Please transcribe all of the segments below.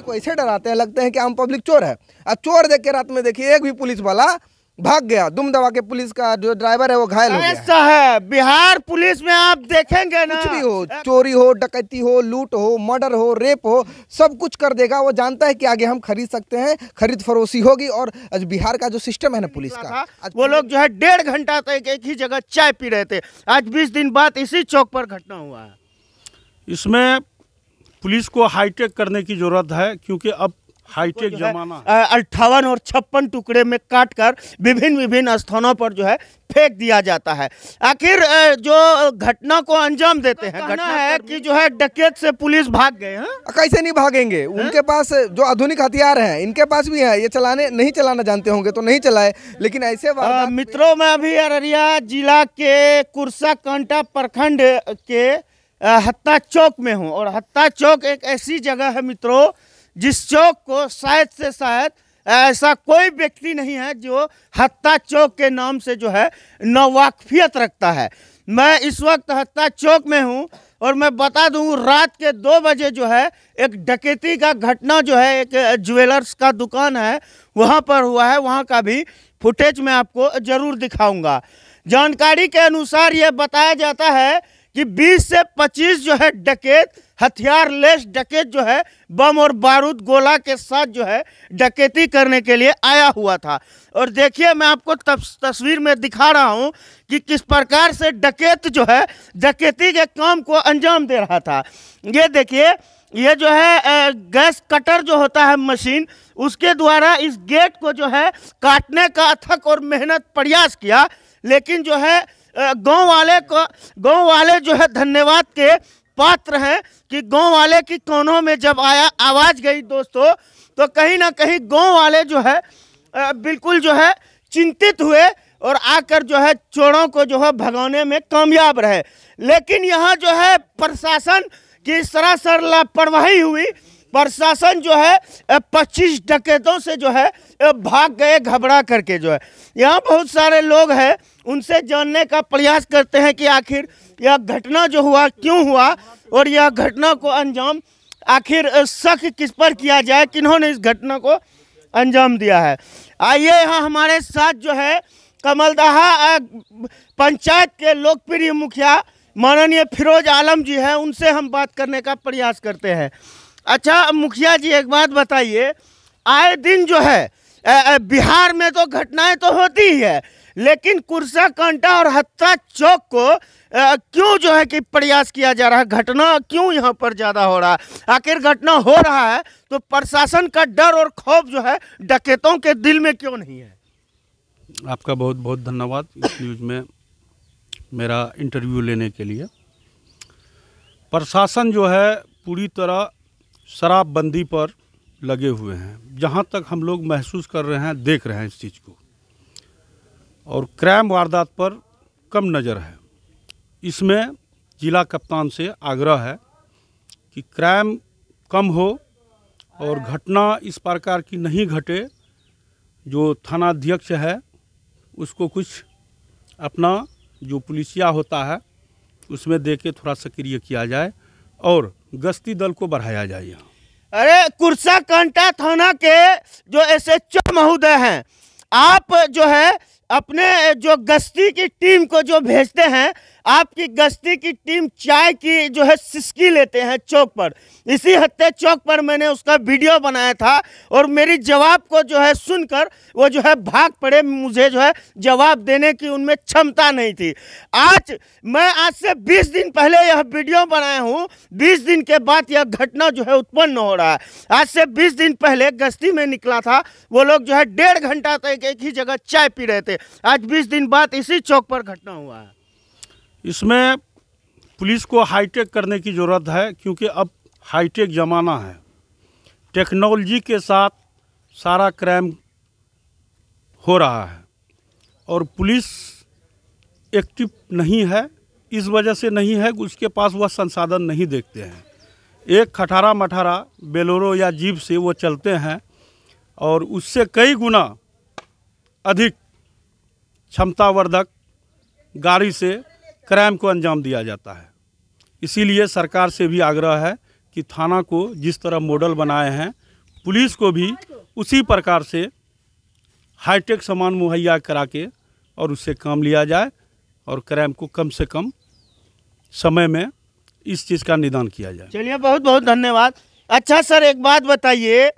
Public को ऐसे डराते हैं लगते हैं कि आम पब्लिक चोर है अब चोर देख के रात में देखिए एक भी पुलिस वाला भाग गया दुम दबा के पुलिस का जो ड्राइवर है वो घायल हो गया ऐसा है बिहार पुलिस में आप देखेंगे ना कुछ भी हो चोरी हो डकैती हो लूट हो मर्डर हो रेप हो सब कुछ कर देगा वो जानता है कि आगे हम खरीद सकते हैं खरीद फरोसी होगी और आज बिहार का जो सिस्टम है ना पुलिस का हाँ, वो लोग जो है डेढ़ घंटा तक एक ही जगह चाय पी रहे थे आज बीस दिन बाद इसी चौक पर घटना हुआ है इसमें पुलिस को हाईटेक करने की जरूरत है क्योंकि अब हाईटेक जमाना अट्ठावन और छप्पन टुकड़े में काट कर विभिन्न विभिन्न स्थानों पर जो है फेंक दिया जाता है आखिर जो घटना को अंजाम देते हैं घटना है कि जो है डकैत से पुलिस भाग गए हैं कैसे नहीं भागेंगे है? उनके पास जो आधुनिक हथियार है इनके पास भी है ये चलाने नहीं चलाना जानते होंगे तो नहीं चलाए लेकिन ऐसे मित्रों में अभी अररिया जिला के कुर्सा कांटा प्रखंड के हत्ता चौक में हूँ और हत्ता चौक एक ऐसी जगह है मित्रों जिस चौक को शायद से शायद ऐसा कोई व्यक्ति नहीं है जो हत्ता चौक के नाम से जो है नवाकफियत रखता है मैं इस वक्त हत्ता चौक में हूँ और मैं बता दूँ रात के दो बजे जो है एक डकैती का घटना जो है एक ज्वेलर्स का दुकान है वहाँ पर हुआ है वहाँ का भी फुटेज मैं आपको ज़रूर दिखाऊंगा जानकारी के अनुसार यह बताया जाता है कि 20 से 25 जो है डकैत हथियार लेस डकैत जो है बम और बारूद गोला के साथ जो है डकैती करने के लिए आया हुआ था और देखिए मैं आपको तस्वीर में दिखा रहा हूँ कि किस प्रकार से डकैत जो है डकैती के काम को अंजाम दे रहा था ये देखिए ये जो है गैस कटर जो होता है मशीन उसके द्वारा इस गेट को जो है काटने का अथक और मेहनत प्रयास किया लेकिन जो है गांव वाले को गांव वाले जो है धन्यवाद के पात्र हैं कि गांव वाले की कोनों में जब आया आवाज़ गई दोस्तों तो कहीं ना कहीं गांव वाले जो है बिल्कुल जो है चिंतित हुए और आकर जो है चोरों को जो है भगाने में कामयाब रहे लेकिन यहाँ जो है प्रशासन की सरासर लापरवाही हुई प्रशासन जो है पच्चीस डकैतों से जो है भाग गए घबरा करके जो है यहाँ बहुत सारे लोग हैं उनसे जानने का प्रयास करते हैं कि आखिर यह घटना जो हुआ क्यों हुआ और यह घटना को अंजाम आखिर शक किस पर किया जाए किन्होंने इस घटना को अंजाम दिया है आइए यहाँ हमारे साथ जो है कमलदहा पंचायत के लोकप्रिय मुखिया माननीय फिरोज आलम जी हैं उनसे हम बात करने का प्रयास करते हैं अच्छा मुखिया जी एक बात बताइए आए दिन जो है बिहार में तो घटनाएं तो होती ही है लेकिन कुर्सा कांटा और हत्या चौक को क्यों जो है कि प्रयास किया जा रहा है घटना क्यों यहाँ पर ज़्यादा हो रहा है आखिर घटना हो रहा है तो प्रशासन का डर और खौफ जो है डकैतों के दिल में क्यों नहीं है आपका बहुत बहुत धन्यवाद इस न्यूज़ में मेरा इंटरव्यू लेने के लिए प्रशासन जो है पूरी तरह शराबबंदी पर लगे हुए हैं जहाँ तक हम लोग महसूस कर रहे हैं देख रहे हैं इस चीज़ को और क्राइम वारदात पर कम नज़र है इसमें जिला कप्तान से आग्रह है कि क्राइम कम हो और घटना इस प्रकार की नहीं घटे जो थानाध्यक्ष है उसको कुछ अपना जो पुलिसिया होता है उसमें दे के थोड़ा सक्रिय किया जाए और गश्ती दल को बढ़ाया जाए अरे कुर्सा कांटा थाना के जो एस एच ओ महोदय हैं आप जो है अपने जो गश्ती की टीम को जो भेजते हैं आपकी गश्ती की टीम चाय की जो है सिस्की लेते हैं चौक पर इसी हत्या चौक पर मैंने उसका वीडियो बनाया था और मेरी जवाब को जो है सुनकर वो जो है भाग पड़े मुझे जो है जवाब देने की उनमें क्षमता नहीं थी आज मैं आज से 20 दिन पहले यह वीडियो बनाया हूँ 20 दिन के बाद यह घटना जो है उत्पन्न हो रहा है आज से बीस दिन पहले गश्ती में निकला था वो लोग जो है डेढ़ घंटा तक एक ही जगह चाय पी रहे थे आज बीस दिन बाद इसी चौक पर घटना हुआ है इसमें पुलिस को हाईटेक करने की ज़रूरत है क्योंकि अब हाईटेक ज़माना है टेक्नोलॉजी के साथ सारा क्राइम हो रहा है और पुलिस एक्टिव नहीं है इस वजह से नहीं है कि उसके पास वह संसाधन नहीं देखते हैं एक खटारा मठारा बेलोरो या जीप से वो चलते हैं और उससे कई गुना अधिक क्षमतावर्धक गाड़ी से क्राइम को अंजाम दिया जाता है इसीलिए सरकार से भी आग्रह है कि थाना को जिस तरह मॉडल बनाए हैं पुलिस को भी उसी प्रकार से हाईटेक सामान मुहैया करा के और उससे काम लिया जाए और क्राइम को कम से कम समय में इस चीज़ का निदान किया जाए चलिए बहुत बहुत धन्यवाद अच्छा सर एक बात बताइए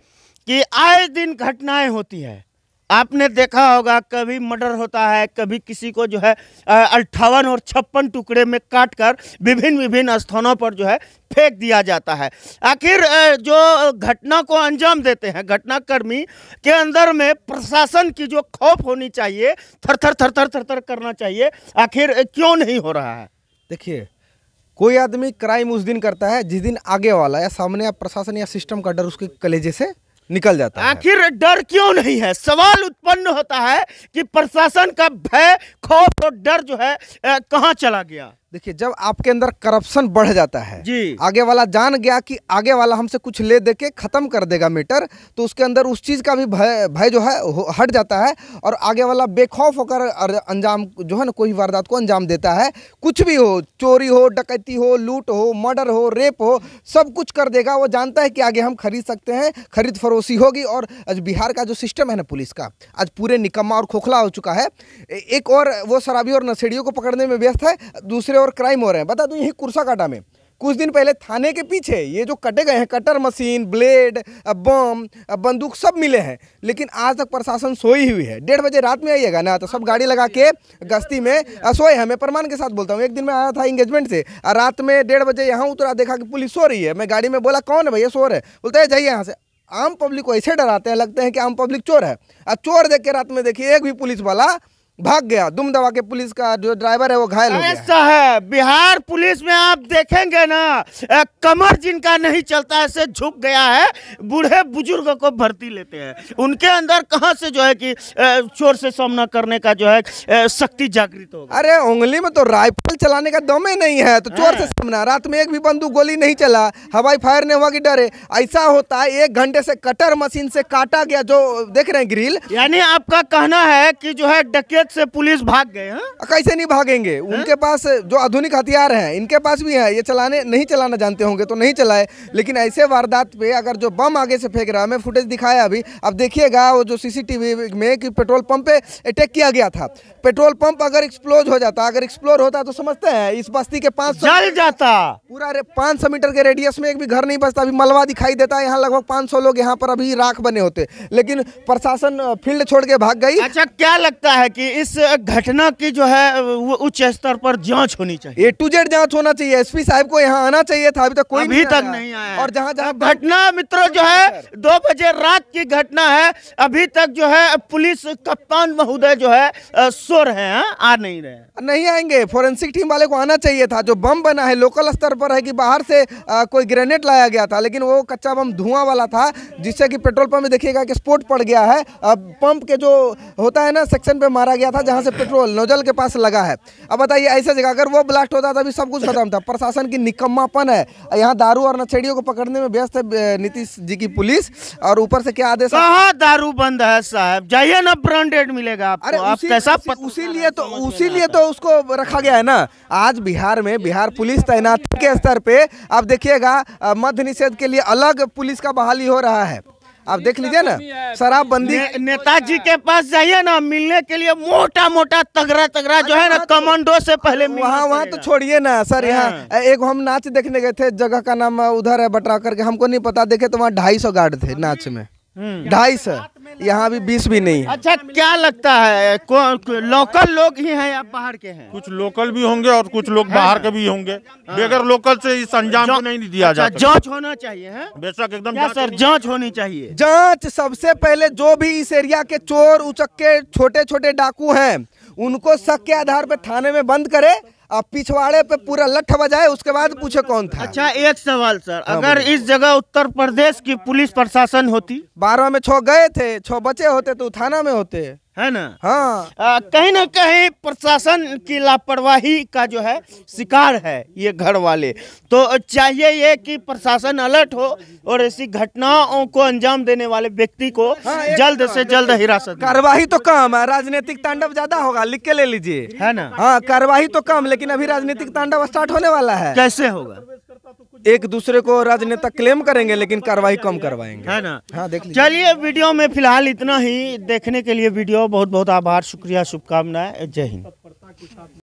कि आए दिन घटनाएं होती है आपने देखा होगा कभी मर्डर होता है कभी किसी को जो है अट्ठावन और छप्पन टुकड़े में काट कर विभिन्न विभिन्न स्थानों पर जो है फेंक दिया जाता है आखिर जो घटना को अंजाम देते हैं घटनाकर्मी के अंदर में प्रशासन की जो खौफ होनी चाहिए थर थर थर थर थर थर करना चाहिए आखिर क्यों नहीं हो रहा है देखिए कोई आदमी क्राइम उस दिन करता है जिस दिन आगे वाला या सामने या प्रशासन या सिस्टम का डर उसके कलेजे से निकल जाता आखिर डर क्यों नहीं है सवाल उत्पन्न होता है कि प्रशासन का भय खौफ और डर जो है कहाँ चला गया देखिए जब आपके अंदर करप्शन बढ़ जाता है जी आगे वाला जान गया कि आगे वाला हमसे कुछ ले दे के ख़त्म कर देगा मीटर तो उसके अंदर उस चीज़ का भी भय भय जो है हट जाता है और आगे वाला बेखौफ होकर अंजाम जो है ना कोई वारदात को अंजाम देता है कुछ भी हो चोरी हो डकैती हो लूट हो मर्डर हो रेप हो सब कुछ कर देगा वो जानता है कि आगे हम खरीद सकते हैं खरीद फरोसी होगी और आज बिहार का जो सिस्टम है ना पुलिस का आज पूरे निकम्मा और खोखला हो चुका है एक और वो शराबी और नशेड़ियों को पकड़ने में व्यस्त है दूसरे और क्राइम हो रहे हैं बता दूँ यही कुर्साकाटा में कुछ दिन पहले थाने के पीछे ये जो कटे गए हैं कटर मशीन ब्लेड बम बंदूक सब मिले हैं लेकिन आज तक प्रशासन सोई हुई है डेढ़ बजे रात में आइएगा ना तो सब गाड़ी लगा के गश्ती में सोए हैं मैं प्रमाण के साथ बोलता हूँ एक दिन मैं आया था इंगेजमेंट से रात में डेढ़ बजे यहाँ उतरा देखा कि पुलिस सो रही है मैं गाड़ी में बोला कौन है भैया सो रहे बोलते हैं जाइए यहाँ से आम पब्लिक को ऐसे डराते हैं लगते हैं कि आम पब्लिक चोर है और चोर देख के रात में देखिए एक भी पुलिस वाला भाग गया दुम दबा के पुलिस का जो ड्राइवर है वो घायल हो गया ऐसा है बिहार पुलिस में आप देखेंगे ना कमर जिनका नहीं चलता है झुक गया है बूढ़े बुजुर्ग को भर्ती लेते हैं उनके अंदर कहाँ से जो है कि चोर से सामना करने का जो है शक्ति जागृत हो अरे उंगली में तो राइफल चलाने का दम ही नहीं है तो हाँ। चोर से सामना रात में एक भी बंदूक गोली नहीं चला हवाई फायर नहीं हुआ कि डरे ऐसा होता है एक घंटे से कटर मशीन से काटा गया जो देख रहे हैं ग्रिल यानी आपका कहना है की जो है डकेत से पुलिस भाग गए हैं हाँ? कैसे नहीं भागेंगे है? हाँ? उनके पास जो आधुनिक हथियार हैं इनके पास भी है ये चलाने नहीं चलाना जानते होंगे तो नहीं चलाए लेकिन ऐसे वारदात पे अगर जो बम आगे से फेंक रहा है मैं फुटेज दिखाया अभी अब देखिएगा वो जो सीसीटीवी में कि पेट्रोल पंप पे अटैक किया गया था पेट्रोल पंप अगर एक्सप्लोज हो जाता अगर एक्सप्लोर होता तो समझते हैं इस बस्ती के पाँच जल जाता पूरा पाँच सौ मीटर के रेडियस में एक भी घर नहीं बसता अभी मलबा दिखाई देता है यहाँ लगभग पाँच सौ लोग यहाँ पर अभी राख बने होते लेकिन प्रशासन फील्ड छोड़ के भाग गई अच्छा क्या लगता है कि इस घटना की जो है वो उच्च स्तर पर जांच होनी चाहिए ए टू जेड जांच होना चाहिए एसपी साहब को यहाँ आना चाहिए था अभी तक कोई अभी नहीं तक आया। नहीं आया और जहाँ जहाँ घटना मित्रों जो है दो बजे रात की घटना है अभी तक जो है पुलिस कप्तान महोदय जो है सो रहे हैं आ नहीं रहे नहीं आएंगे फोरेंसिक टीम वाले को आना चाहिए था जो बम बना है लोकल स्तर पर है कि बाहर से आ, कोई ग्रेनेड लाया गया था लेकिन वो कच्चा बम धुआं वाला था जिससे कि पेट्रोल पंप में देखिएगा कि स्पोर्ट पड़ गया है पंप के जो होता है ना सेक्शन पे मारा गया गया था जहाँ से पेट्रोल नोजल के पास लगा है अब बताइए ऐसे जगह अगर वो ब्लास्ट होता था अभी सब कुछ खत्म था प्रशासन की निकम्मापन है यहाँ दारू और नछेड़ियों को पकड़ने में व्यस्त है नीतीश जी की पुलिस और ऊपर से क्या आदेश कहा दारू बंद है साहब जाइए ना ब्रांडेड मिलेगा आपको अरे आप कैसा उसी लिए तो उसी लिए तो उसको रखा गया है ना आज बिहार में बिहार पुलिस तैनाती के स्तर पे आप देखिएगा मध्य निषेध के लिए अलग पुलिस का बहाली हो रहा है आप देख लीजिए ना शराबबंदी ने, नेताजी के पास जाइए ना मिलने के लिए मोटा मोटा तगड़ा तगड़ा जो है ना तो, कमांडो से पहले वहाँ वहाँ तो छोड़िए ना सर यहाँ हाँ। एक हम नाच देखने गए थे जगह का नाम उधर है बटरा करके हमको नहीं पता देखे तो वहाँ ढाई सौ गार्ड थे नाच में हम्म। ढाई सौ यहाँ भी बीस भी नहीं अच्छा क्या लगता है लोकल लोग ही हैं या बाहर के हैं कुछ लोकल भी होंगे और कुछ लोग बाहर के भी होंगे हाँ। बगैर लोकल से इस अंजाम नहीं दिया अच्छा, जाता जांच होना चाहिए है बेशक एकदम सर जांच होनी चाहिए जांच सबसे पहले जो भी इस एरिया के चोर उचक्के छोटे छोटे डाकू हैं उनको शक के आधार पर थाने में बंद करे अब पिछवाड़े पे पूरा लठ बजाए उसके बाद पूछे कौन था अच्छा एक सवाल सर हाँ, अगर इस जगह उत्तर प्रदेश की पुलिस प्रशासन होती बारह में छो गए थे छो बचे होते तो थाना में होते है ना हाँ आ, कहीं ना कहीं प्रशासन की लापरवाही का जो है शिकार है ये घर वाले तो चाहिए ये कि प्रशासन अलर्ट हो और ऐसी घटनाओं को अंजाम देने वाले व्यक्ति को हाँ, जल्द से जल्द हिरासत कार्यवाही तो कम है राजनीतिक तांडव ज्यादा होगा लिख के ले लीजिए है ना हाँ कार्यवाही तो कम लेकिन अभी राजनीतिक तांडव स्टार्ट होने वाला है कैसे होगा एक दूसरे को राजनेता क्लेम करेंगे लेकिन कार्रवाई कम करवाएंगे है ना हाँ देख चलिए वीडियो में फिलहाल इतना ही देखने के लिए वीडियो बहुत बहुत आभार शुक्रिया शुभकामनाएं जय हिंद